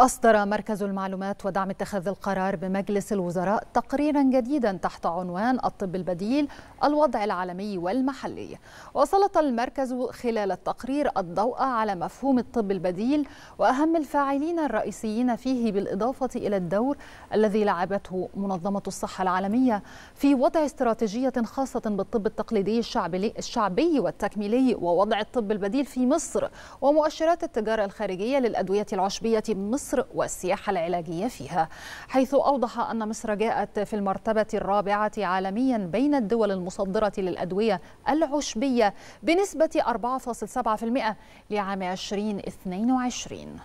أصدر مركز المعلومات ودعم اتخاذ القرار بمجلس الوزراء تقريرا جديدا تحت عنوان الطب البديل الوضع العالمي والمحلي وسلط المركز خلال التقرير الضوء على مفهوم الطب البديل وأهم الفاعلين الرئيسيين فيه بالإضافة إلى الدور الذي لعبته منظمة الصحة العالمية في وضع استراتيجية خاصة بالطب التقليدي الشعبي والتكميلي ووضع الطب البديل في مصر ومؤشرات التجارة الخارجية للأدوية العشبية مصر مصر والسياحة العلاجية فيها حيث أوضح أن مصر جاءت في المرتبة الرابعة عالميا بين الدول المصدرة للأدوية العشبية بنسبة 4.7% لعام 2022